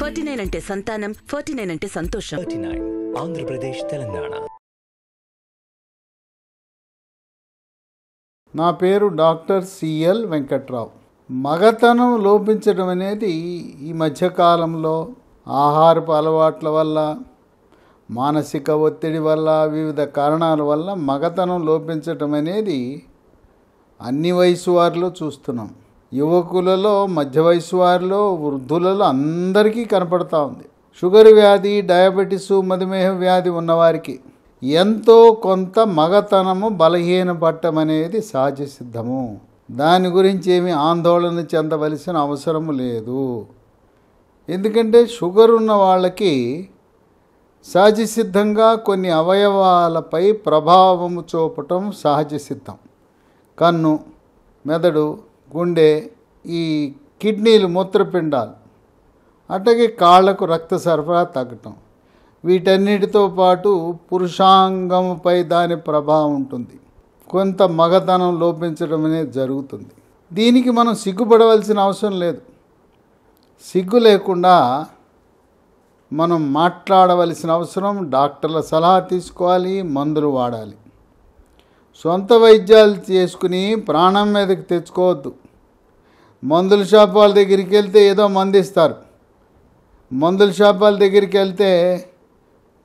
forty nine అంటే సంతానం forty nine అంటే సంతోషం నైన్ ఆంధ్రప్రదేశ్ తెలంగాణ నా పేరు డాక్టర్ సిఎల్ వెంకట్రావు మగతనం లోపించడం అనేది ఈ మధ్యకాలంలో ఆహారపు అలవాట్ల వల్ల మానసిక ఒత్తిడి వల్ల వివిధ కారణాల వల్ల మగతనం లోపించటం అనేది అన్ని వయసు వారిలో చూస్తున్నాం యువకులలో మధ్య వయసు వారిలో వృద్ధులలో అందరికీ కనపడతా ఉంది షుగర్ వ్యాధి డయాబెటీసు మధుమేహ వ్యాధి ఉన్నవారికి ఎంతో కొంత మగతనము బలహీన పట్టం అనేది సహజ సిద్ధము దాని గురించి ఏమి ఆందోళన చెందవలసిన అవసరము లేదు ఎందుకంటే షుగర్ ఉన్న వాళ్ళకి సహజ సిద్ధంగా కొన్ని అవయవాలపై ప్రభావము చూపటం సహజ సిద్ధం కన్ను మెదడు గుండె ఈ కిడ్నీలు మూత్రపిండాలు అట్లాగే కాళ్లకు రక్త సరఫరా తగ్గటం వీటన్నిటితో పాటు పురుషాంగముపై దాని ప్రభావం ఉంటుంది కొంత మగతనం లోపించడం అనేది జరుగుతుంది దీనికి మనం సిగ్గుపడవలసిన అవసరం లేదు సిగ్గు లేకుండా మనం మాట్లాడవలసిన అవసరం డాక్టర్ల సలహా తీసుకోవాలి మందులు వాడాలి సొంత వైద్యాలు చేసుకుని ప్రాణం మీదకి తెచ్చుకోవద్దు మందుల షాప్ వాళ్ళ దగ్గరికి వెళ్తే ఏదో మందు ఇస్తారు మందుల షాప్ వాళ్ళ దగ్గరికి వెళ్తే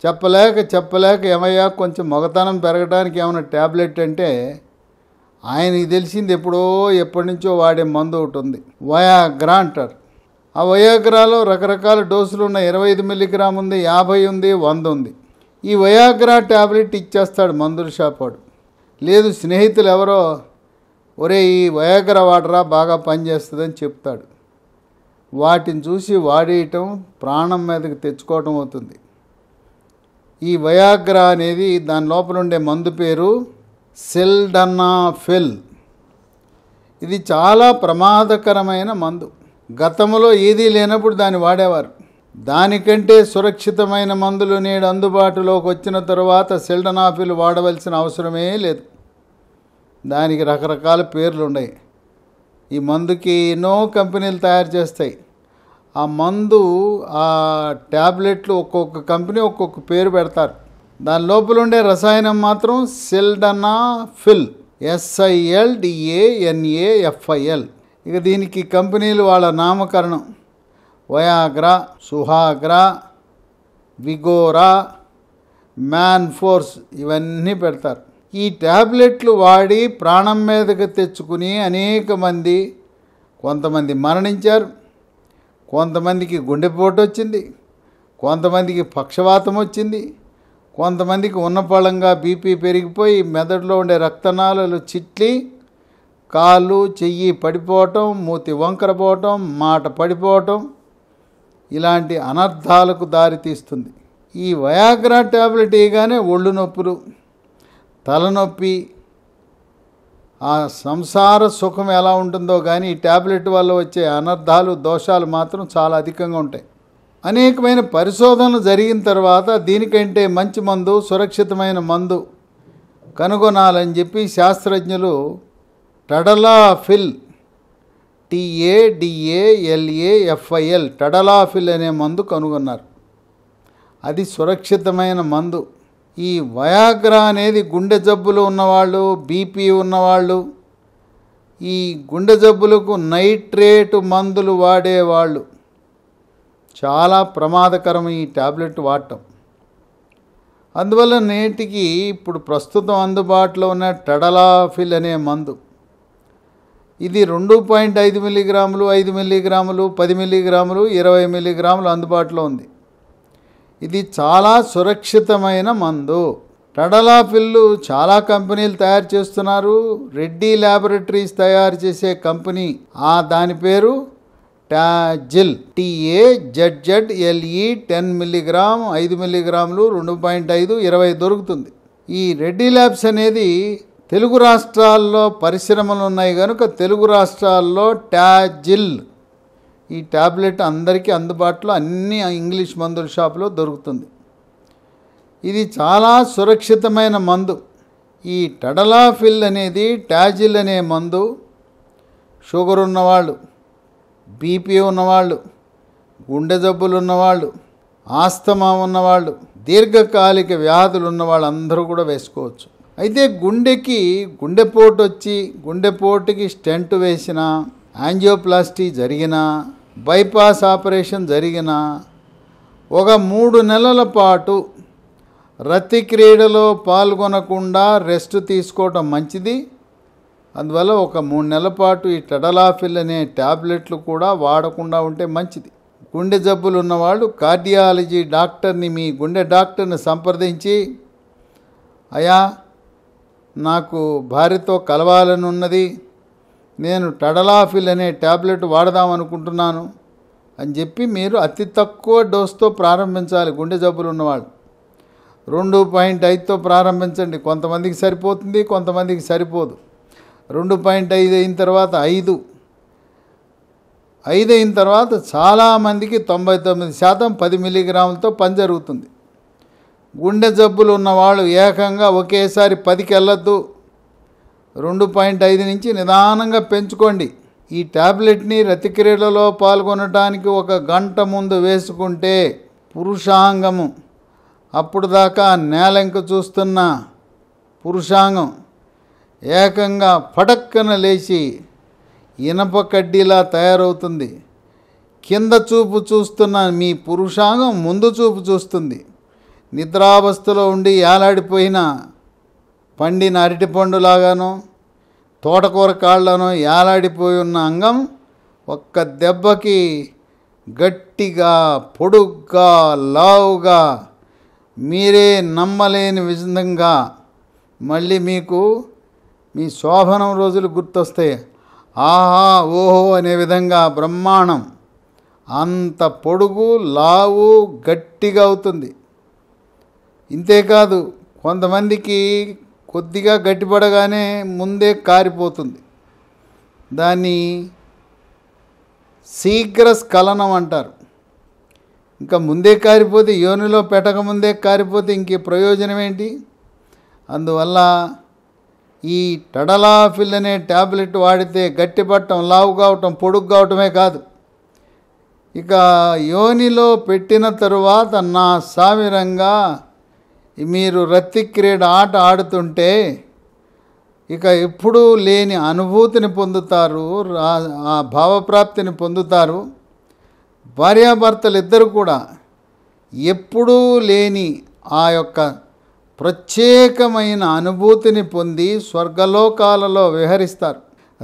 చెప్పలేక చెప్పలేక ఏమయ్యా కొంచెం మగతనం పెరగడానికి ఏమైనా ట్యాబ్లెట్ అంటే ఆయనకి తెలిసింది ఎప్పుడో ఎప్పటి నుంచో వాడే మందు ఒకటి ఉంది వయాగ్రా అంటారు ఆ వయాగ్రాలో రకరకాల డోసులు ఉన్నాయి ఇరవై ఐదు మిల్లీగ్రామ్ ఉంది యాభై ఉంది వంద ఉంది ఈ వయాగ్రా ట్యాబ్లెట్ ఇచ్చేస్తాడు మందుల షాప్ వాడు లేదు స్నేహితులు ఎవరో ఒరే ఈ వయాగర వాడరా బాగా పనిచేస్తుందని చెప్తాడు వాటిని చూసి వాడేయటం ప్రాణం మీదకి తెచ్చుకోవటం అవుతుంది ఈ వయాగ్ర అనేది దాని లోపల ఉండే మందు పేరు సెల్డనాఫెల్ ఇది చాలా ప్రమాదకరమైన మందు గతంలో ఏదీ లేనప్పుడు దాన్ని వాడేవారు దానికంటే సురక్షితమైన మందులు నేడు అందుబాటులోకి వచ్చిన తరువాత సెల్డనాఫిల్ వాడవలసిన అవసరమే లేదు దానికి రకరకాల పేర్లు ఉన్నాయి ఈ మందుకి ఎన్నో కంపెనీలు తయారు చేస్తాయి ఆ మందు ఆ ట్యాబ్లెట్లు ఒక్కొక్క కంపెనీ ఒక్కొక్క పేరు పెడతారు దాని లోపల ఉండే రసాయనం మాత్రం సెల్డనా ఫిల్ ఎస్ఐఎల్ డిఏఎన్ఏఎఫ్ఐఎల్ ఇక దీనికి కంపెనీలు వాళ్ళ నామకరణం Viagra Suhagra Vigora Manforce ఇవన్నీ పెడతారు ఈ ట్యాబ్లెట్లు వాడి ప్రాణం మీదకి తెచ్చుకుని అనేక మంది కొంతమంది మరణించారు కొంతమందికి గుండెపోటు వచ్చింది కొంతమందికి పక్షవాతం వచ్చింది కొంతమందికి ఉన్నపళంగా బీపీ పెరిగిపోయి మెదడులో ఉండే రక్తనాళాలు చిట్లి కాళ్ళు చెయ్యి పడిపోవటం మూతి వంకరపోవటం మాట పడిపోవటం ఇలాంటి అనర్థాలకు దారితీస్తుంది ఈ వయాగ్రా ట్యాబ్లెట్ ఇయగానే ఒళ్ళు నొప్పులు తలనొప్పి ఆ సంసార సుఖం ఎలా ఉంటుందో కానీ ఈ ట్యాబ్లెట్ వల్ల వచ్చే అనర్థాలు దోషాలు మాత్రం చాలా అధికంగా ఉంటాయి అనేకమైన పరిశోధనలు జరిగిన తర్వాత దీనికంటే మంచి మందు సురక్షితమైన మందు కనుగొనాలని చెప్పి శాస్త్రజ్ఞులు టడలాఫిల్ టీఏడిఏఎల్ఏఎఫ్ఐఎల్ టడలాఫిల్ అనే మందు కనుగొన్నారు అది సురక్షితమైన మందు ఈ వయాగ్రా అనేది గుండె జబ్బులు ఉన్నవాళ్ళు బీపీ ఉన్నవాళ్ళు ఈ గుండె జబ్బులకు నైట్రేటు మందులు వాడేవాళ్ళు చాలా ప్రమాదకరం ఈ ట్యాబ్లెట్ వాడటం అందువల్ల నేటికి ఇప్పుడు ప్రస్తుతం అందుబాటులో ఉన్న టడలాఫిల్ అనే మందు ఇది రెండు పాయింట్ ఐదు మిల్లీగ్రాములు ఐదు మిల్లీగ్రాములు పది మిల్లీగ్రాములు ఇరవై మిల్లీగ్రాములు అందుబాటులో ఉంది ఇది చాలా సురక్షితమైన మందు టడలా పిల్లు చాలా కంపెనీలు తయారు చేస్తున్నారు రెడ్డి ల్యాబొరేటరీస్ తయారు చేసే కంపెనీ ఆ దాని పేరు Tazzle T A Z Z L E ten milligram ఐదు మిల్లీగ్రాములు రెండు పాయింట్ ఐదు ఇరవై దొరుకుతుంది ఈ రెడ్డి ల్యాబ్స్ అనేది తెలుగు రాష్ట్రాల్లో పరిశ్రమలు ఉన్నాయి కనుక తెలుగు రాష్ట్రాల్లో టాజిల్ ఈ ట్యాబ్లెట్ అందరికీ అందుబాటులో అన్ని ఇంగ్లీష్ మందుల షాపులో దొరుకుతుంది ఇది చాలా సురక్షితమైన మందు ఈ టడలాఫిల్ అనేది టాజిల్ అనే మందు షుగర్ ఉన్నవాళ్ళు బీపీ ఉన్నవాళ్ళు గుండె జబ్బులు ఉన్నవాళ్ళు ఆస్తమా ఉన్నవాళ్ళు దీర్ఘకాలిక వ్యాధులు ఉన్న వాళ్ళందరూ కూడా వేసుకోవచ్చు అయితే గుండెకి గుండెపోటు వచ్చి గుండెపోటుకి స్టెంట్ వేసినా యాంజియోప్లాస్టీ జరిగినా బైపాస్ ఆపరేషన్ జరిగినా ఒక మూడు నెలల పాటు రతి క్రీడలో పాల్గొనకుండా రెస్ట్ తీసుకోవటం మంచిది అందువల్ల ఒక మూడు నెలల పాటు ఈ టెడలాఫిల్ అనే ట్యాబ్లెట్లు కూడా వాడకుండా ఉంటే మంచిది గుండె జబ్బులు ఉన్నవాళ్ళు కార్డియాలజీ డాక్టర్ని మీ గుండె డాక్టర్ని సంప్రదించి అయా నాకు భార్యతో కలవాలని ఉన్నది నేను టడలాఫిల్ అనే ట్యాబ్లెట్ వాడదాం అనుకుంటున్నాను అని చెప్పి మీరు అతి తక్కువ డోస్తో ప్రారంభించాలి గుండె జబ్బులు ఉన్నవాళ్ళు రెండు పాయింట్ ఐదుతో ప్రారంభించండి కొంతమందికి సరిపోతుంది కొంతమందికి సరిపోదు రెండు పాయింట్ ఐదు అయిన తర్వాత ఐదు ఐదు అయిన తర్వాత చాలామందికి తొంభై తొమ్మిది శాతం పది మిల్లీగ్రాములతో పని జరుగుతుంది గుండె జబ్బులు ఉన్నవాళ్ళు ఏకంగా ఒకేసారి పదికి వెళ్ళొద్దు రెండు పాయింట్ ఐదు నుంచి నిదానంగా పెంచుకోండి ఈ ట్యాబ్లెట్ని రతిక్రీడలో పాల్గొనడానికి ఒక గంట ముందు వేసుకుంటే పురుషాంగము అప్పుడు దాకా నేలంక చూస్తున్న పురుషాంగం ఏకంగా ఫటక్కన లేచి ఇనప కడ్డీలా తయారవుతుంది కింద చూపు చూస్తున్న మీ పురుషాంగం ముందు చూపు చూస్తుంది నిద్రావస్థలో ఉండి ఏలాడిపోయిన పండిన అరటిపండులాగాను తోటకూర కాళ్ళను ఏలాడిపోయి ఉన్న అంగం ఒక్క దెబ్బకి గట్టిగా పొడుగ్గా లావుగా మీరే నమ్మలేని విధంగా మళ్ళీ మీకు మీ శోభనం రోజులు గుర్తొస్తే ఆహా ఓహో అనే విధంగా బ్రహ్మాండం అంత పొడుగు లావు గట్టిగా అవుతుంది ఇంతేకాదు కొంతమందికి కొద్దిగా గట్టిపడగానే ముందే కారిపోతుంది దాన్ని శీఘ్ర స్ఖలనం అంటారు ఇంకా ముందే కారిపోతే యోనిలో పెట్టకముందే కారిపోతే ఇంకే ప్రయోజనం ఏంటి అందువల్ల ఈ టడలాఫిల్ అనే ట్యాబ్లెట్ వాడితే గట్టిపట్టడం లావు కావటం పొడుగు కావటమే కాదు ఇక యోనిలో పెట్టిన తరువాత నా సామిరంగా మీరు రత్తి క్రీడ ఆట ఆడుతుంటే ఇక ఎప్పుడూ లేని అనుభూతిని పొందుతారు ఆ భావప్రాప్తిని పొందుతారు భార్యాభర్తలు ఇద్దరు కూడా ఎప్పుడూ లేని ఆ యొక్క ప్రత్యేకమైన అనుభూతిని పొంది స్వర్గలోకాలలో విహరిస్తారు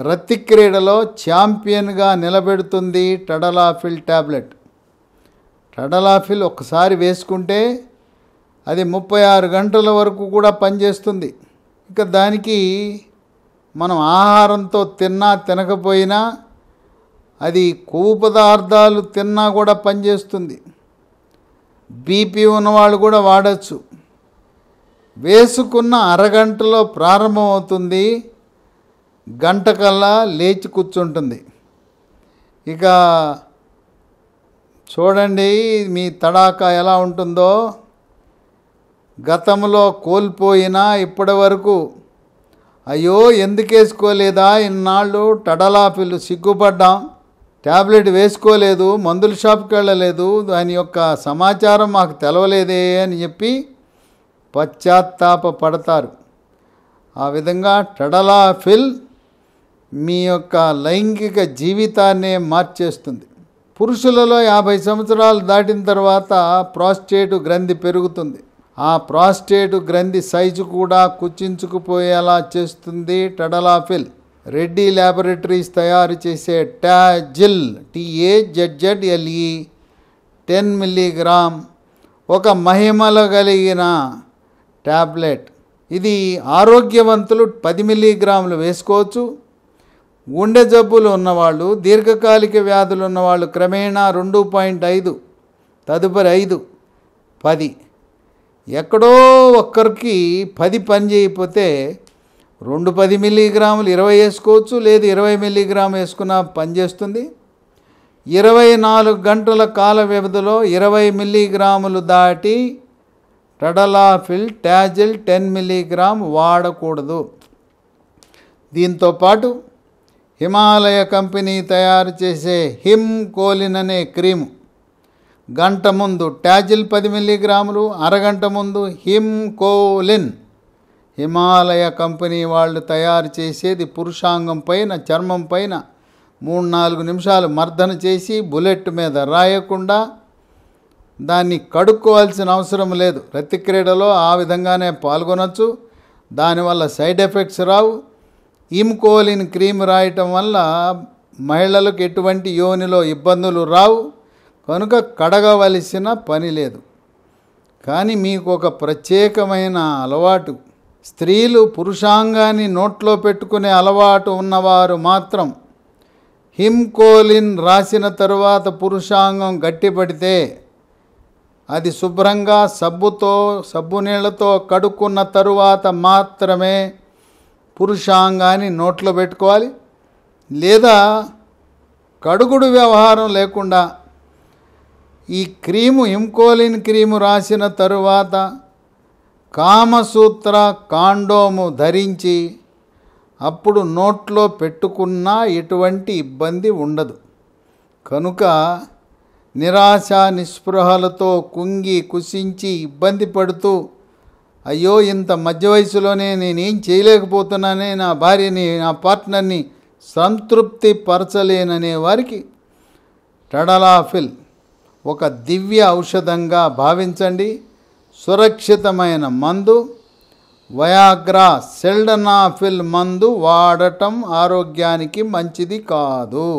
రత్తి క్రీడలో ఛాంపియన్గా నిలబెడుతుంది టడలాఫిల్ ట్యాబ్లెట్ టడలాఫిల్ ఒకసారి వేసుకుంటే అది ముప్పై ఆరు గంటల వరకు కూడా పనిచేస్తుంది ఇక దానికి మనం ఆహారంతో తిన్నా తినకపోయినా అది కొవ్వు పదార్థాలు తిన్నా కూడా పనిచేస్తుంది బీపీ ఉన్నవాళ్ళు కూడా వాడచ్చు వేసుకున్న అరగంటలో ప్రారంభమవుతుంది గంట కల్లా లేచి కూర్చుంటుంది ఇక చూడండి మీ తడాక ఎలా ఉంటుందో గతంలో కోల్పోయినా ఇప్పటి వరకు అయ్యో ఎందుకేసుకోలేదా ఇన్నాళ్ళు టడలాపిలు సిగ్గుపడ్డాం ట్యాబ్లెట్ వేసుకోలేదు మందుల షాప్కి వెళ్ళలేదు దాని యొక్క సమాచారం మాకు తెలవలేదే అని చెప్పి పశ్చాత్తాప పడతారు ఆ విధంగా టడలాఫిల్ మీ యొక్క లైంగిక జీవితాన్నే మార్చేస్తుంది పురుషులలో యాభై సంవత్సరాలు దాటిన తర్వాత ప్రాస్టేటు గ్రంథి పెరుగుతుంది ఆ ప్రాస్టేట్ గ్రంథి సైజు కూడా కుచించుకుపోయేలా చేస్తుంది టడలాఫిల్ రెడ్డి ల్యాబొరేటరీస్ తయారు చేసే టాజిల్ టీఏజెడ్జెడ్ఎల్ఈ టెన్ మిల్లీగ్రామ్ ఒక మహిమలు కలిగిన ట్యాబ్లెట్ ఇది ఆరోగ్యవంతులు పది మిల్లీగ్రాములు వేసుకోవచ్చు గుండె జబ్బులు ఉన్నవాళ్ళు దీర్ఘకాలిక వ్యాధులు ఉన్నవాళ్ళు క్రమేణా రెండు పాయింట్ ఐదు తదుపరి ఐదు పది ఎక్కడో ఒక్కరికి పది పని చేయకపోతే రెండు పది మిల్లీగ్రాములు ఇరవై వేసుకోవచ్చు లేదు ఇరవై మిల్లీగ్రామ్ వేసుకున్నా పనిచేస్తుంది ఇరవై నాలుగు గంటల కాల వ్యవధిలో ఇరవై మిల్లీగ్రాములు దాటి టడలాఫిల్ ట్యాజిల్ టెన్ మిల్లీగ్రామ్ వాడకూడదు దీంతో పాటు హిమాలయ కంపెనీ తయారు చేసే హిమ్ కోలిన్ అనే క్రీము గంట ముందు ట్యాజిల్ పది మిల్లీగ్రాములు అరగంట ముందు హిమ్కోలిన్ హిమాలయ కంపెనీ వాళ్ళు తయారు చేసేది పురుషాంగం పైన చర్మం పైన మూడు నాలుగు నిమిషాలు మర్దన చేసి బుల్లెట్ మీద రాయకుండా దాన్ని కడుక్కోవాల్సిన అవసరం లేదు ప్రతి క్రీడలో ఆ విధంగానే పాల్గొనొచ్చు దానివల్ల సైడ్ ఎఫెక్ట్స్ రావు ఇమ్కోలిన్ క్రీమ్ రాయటం వల్ల మహిళలకు ఎటువంటి యోనిలో ఇబ్బందులు రావు కనుక కడగవలసిన పని లేదు కానీ మీకు ఒక ప్రత్యేకమైన అలవాటు స్త్రీలు పురుషాంగాన్ని నోట్లో పెట్టుకునే అలవాటు ఉన్నవారు మాత్రం హిమ్కోలిన్ రాసిన తరువాత పురుషాంగం గట్టిపడితే అది శుభ్రంగా సబ్బుతో సబ్బు నీళ్లతో కడుక్కున్న తరువాత మాత్రమే పురుషాంగాన్ని నోట్లో పెట్టుకోవాలి లేదా కడుగుడు వ్యవహారం లేకుండా ఈ క్రీము ఇంకోలిన్ క్రీము రాసిన తరువాత కామసూత్ర కాండోము ధరించి అప్పుడు నోట్లో పెట్టుకున్నా ఎటువంటి ఇబ్బంది ఉండదు కనుక నిరాశ నిస్పృహలతో కుంగి కుసించి ఇబ్బంది పడుతూ అయ్యో ఇంత మధ్య వయసులోనే నేనేం చేయలేకపోతున్నానే నా భార్యని నా పార్ట్నర్ని సంతృప్తి పరచలేననే వారికి టడలాఫిల్ ఒక దివ్య ఔషధంగా భావించండి సురక్షితమైన మందు వయాగ్రా సెల్డనాఫిల్ మందు వాడటం ఆరోగ్యానికి మంచిది కాదు